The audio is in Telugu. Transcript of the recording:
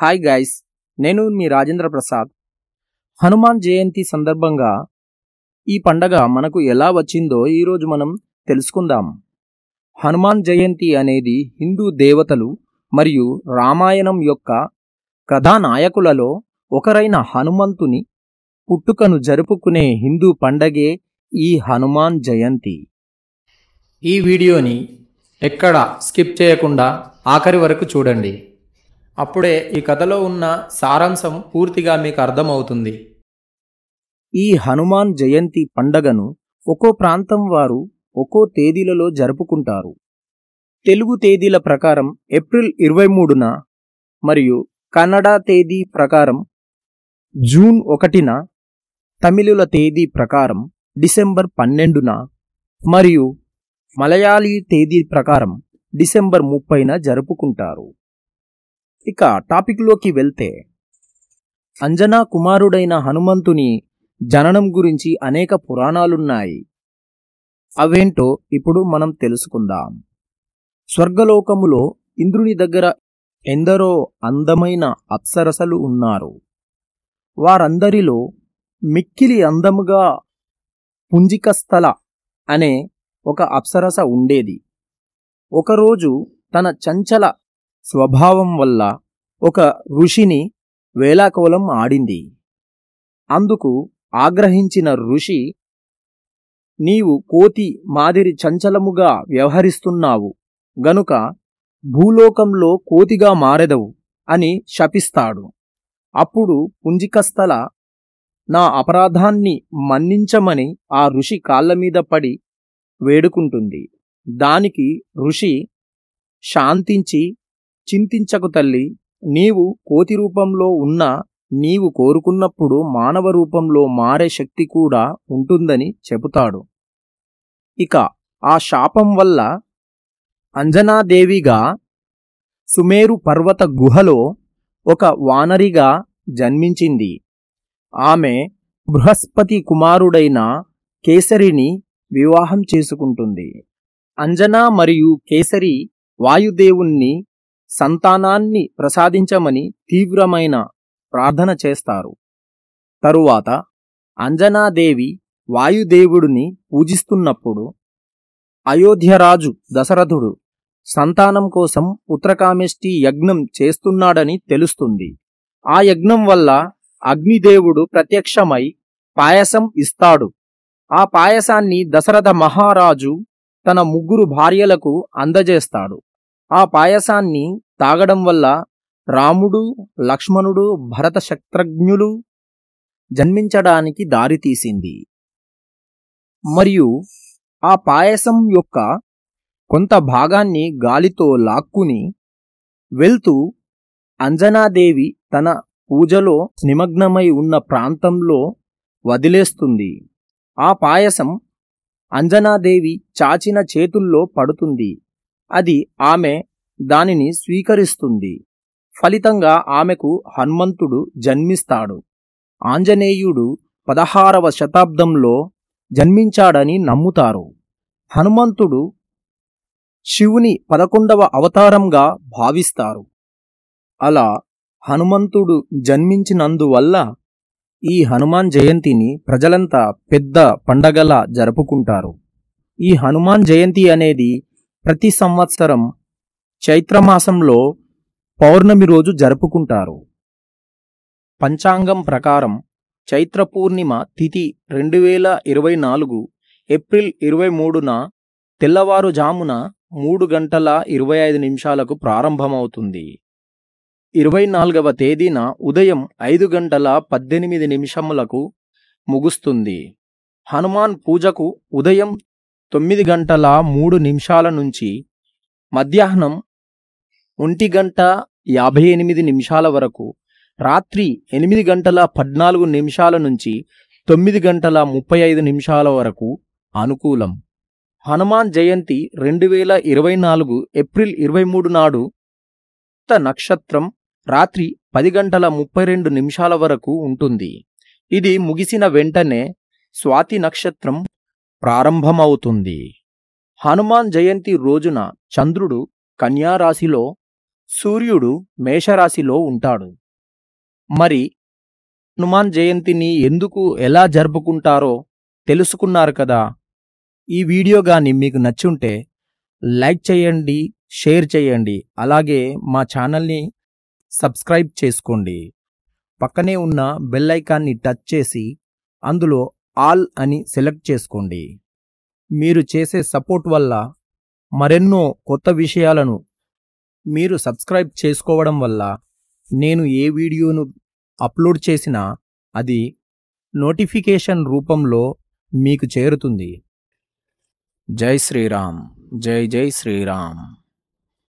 హాయ్ గైస్ నేను మీ రాజేంద్ర ప్రసాద్ హనుమాన్ జయంతి సందర్భంగా ఈ పండగ మనకు ఎలా వచ్చిందో ఈరోజు మనం తెలుసుకుందాం హనుమాన్ జయంతి అనేది హిందూ దేవతలు మరియు రామాయణం యొక్క కథానాయకులలో ఒకరైన హనుమంతుని పుట్టుకను జరుపుకునే హిందూ పండగే ఈ హనుమాన్ జయంతి ఈ వీడియోని ఎక్కడ స్కిప్ చేయకుండా ఆఖరి వరకు చూడండి అప్పుడే ఈ కథలో ఉన్న సారాంశం పూర్తిగా మీకు అర్థమవుతుంది ఈ హనుమాన్ జయంతి పండగను ఒక్కో ప్రాంతం వారు ఒక్కో తేదీలలో జరుపుకుంటారు తెలుగు తేదీల ప్రకారం ఏప్రిల్ ఇరవై మూడున మరియు కన్నడ తేదీ ప్రకారం జూన్ ఒకటిన తమిళుల తేదీ ప్రకారం డిసెంబర్ పన్నెండున మరియు మలయాళీ తేదీ ప్రకారం డిసెంబర్ ముప్పైన జరుపుకుంటారు ఇక టాపిక్లోకి వెళ్తే అంజనా కుమారుడైన హనుమంతుని జననం గురించి అనేక పురాణాలున్నాయి అవేంటో ఇప్పుడు మనం తెలుసుకుందాం స్వర్గలోకములో ఇంద్రుని దగ్గర ఎందరో అందమైన అప్సరసలు ఉన్నారు వారందరిలో మిక్కిలి అందముగా పుంజికస్థల అనే ఒక అప్సరస ఉండేది ఒకరోజు తన చంచల స్వభావం వల్ల ఒక ఋషిని వేలాకోలం ఆడింది అందుకు ఆగ్రహించిన ఋషి నీవు కోతి మాదిరి చంచలముగా వ్యవహరిస్తున్నావు గనుక భూలోకంలో కోతిగా మారెదవు అని శపిస్తాడు అప్పుడు పుంజికస్థల నా అపరాధాన్ని మన్నించమని ఆ ఋషి కాళ్ళమీద పడి వేడుకుంటుంది దానికి ఋషి శాంతించి చింతించకు తల్లి నీవు కోతి రూపంలో ఉన్న నీవు కోరుకున్నప్పుడు మానవ రూపంలో మారే శక్తి కూడా ఉంటుందని చెబుతాడు ఇక ఆ శాపం వల్ల అంజనాదేవిగా సుమేరు పర్వత గుహలో ఒక వానరిగా జన్మించింది ఆమె బృహస్పతి కుమారుడైన కేసరిని వివాహం చేసుకుంటుంది అంజనా మరియు కేసరి వాయుదేవుణ్ణి సంతానాన్ని ప్రసాదించమని తీవ్రమైన ప్రార్థన చేస్తారు తరువాత అంజనాదేవి వాయుదేవుడిని పూజిస్తున్నప్పుడు అయోధ్యరాజు దశరథుడు సంతానం కోసం ఉత్తరకామేష్టి యజ్ఞం చేస్తున్నాడని తెలుస్తుంది ఆ యజ్ఞం వల్ల అగ్నిదేవుడు ప్రత్యక్షమై పాయసం ఇస్తాడు ఆ పాయసాన్ని దశరథ మహారాజు తన ముగ్గురు భార్యలకు అందజేస్తాడు ఆ పాయసాన్ని తాగడం వల్ల రాముడు లక్ష్మణుడు భరత శత్రుఘ్నులు జన్మించడానికి దారితీసింది మరియు ఆ పాయసం యొక్క కొంత భాగాన్ని గాలితో లాక్కుని వెళ్తూ అంజనాదేవి తన పూజలో నిమగ్నమై ఉన్న ప్రాంతంలో వదిలేస్తుంది ఆ పాయసం అంజనాదేవి చాచిన చేతుల్లో పడుతుంది అది ఆమె దానిని స్వీకరిస్తుంది ఫలితంగా ఆమెకు హనుమంతుడు జన్మిస్తాడు ఆంజనేయుడు పదహారవ శతాబ్దంలో జన్మించాడని నమ్ముతారు హనుమంతుడు శివుని పదకొండవ అవతారంగా భావిస్తారు అలా హనుమంతుడు జన్మించినందువల్ల ఈ హనుమాన్ జయంతిని ప్రజలంతా పెద్ద పండగలా జరుపుకుంటారు ఈ హనుమాన్ జయంతి అనేది ప్రతి సంవత్సరం చైత్రమాసంలో పౌర్ణమి రోజు జరుపుకుంటారు పంచాంగం ప్రకారం చైత్ర పూర్ణిమ తిథి రెండు వేల ఇరవై నాలుగు ఏప్రిల్ ఇరవై మూడున తెల్లవారుజామున మూడు గంటల ఇరవై ఐదు నిమిషాలకు ప్రారంభమవుతుంది ఇరవై నాలుగవ తేదీన ఉదయం ఐదు గంటల పద్దెనిమిది నిమిషములకు ముగుస్తుంది హనుమాన్ పూజకు ఉదయం తొమ్మిది గంటల మూడు నిమిషాల నుంచి మధ్యాహ్నం ఒంటి గంట యాభై ఎనిమిది నిమిషాల వరకు రాత్రి ఎనిమిది గంటల పద్నాలుగు నిమిషాల నుంచి తొమ్మిది గంటల ముప్పై ఐదు నిమిషాల వరకు అనుకూలం హనుమాన్ జయంతి రెండు వేల ఇరవై నాలుగు ఏప్రిల్ ఇరవై మూడు నాడు నక్షత్రం రాత్రి పది గంటల ముప్పై రెండు నిమిషాల వరకు ఉంటుంది ఇది ముగిసిన వెంటనే స్వాతి నక్షత్రం ప్రారంభమవుతుంది హనుమాన్ జయంతి రోజున చంద్రుడు కన్యారాశిలో సూర్యుడు మేషరాశిలో ఉంటాడు మరి హనుమాన్ జయంతిని ఎందుకు ఎలా జరుపుకుంటారో తెలుసుకున్నారు కదా ఈ వీడియో కానీ మీకు నచ్చుంటే లైక్ చేయండి షేర్ చేయండి అలాగే మా ఛానల్ని సబ్స్క్రైబ్ చేసుకోండి పక్కనే ఉన్న బెల్ ఐకాన్ని టచ్ చేసి అందులో ఆల్ అని సెలెక్ట్ చేసుకోండి మీరు చేసే సపోర్ట్ వల్ల మరెన్నో కొత్త విషయాలను మీరు సబ్స్క్రైబ్ చేసుకోవడం వల్ల నేను ఏ వీడియోను అప్లోడ్ చేసినా అది నోటిఫికేషన్ రూపంలో మీకు చేరుతుంది జై శ్రీరామ్ జై జై శ్రీరామ్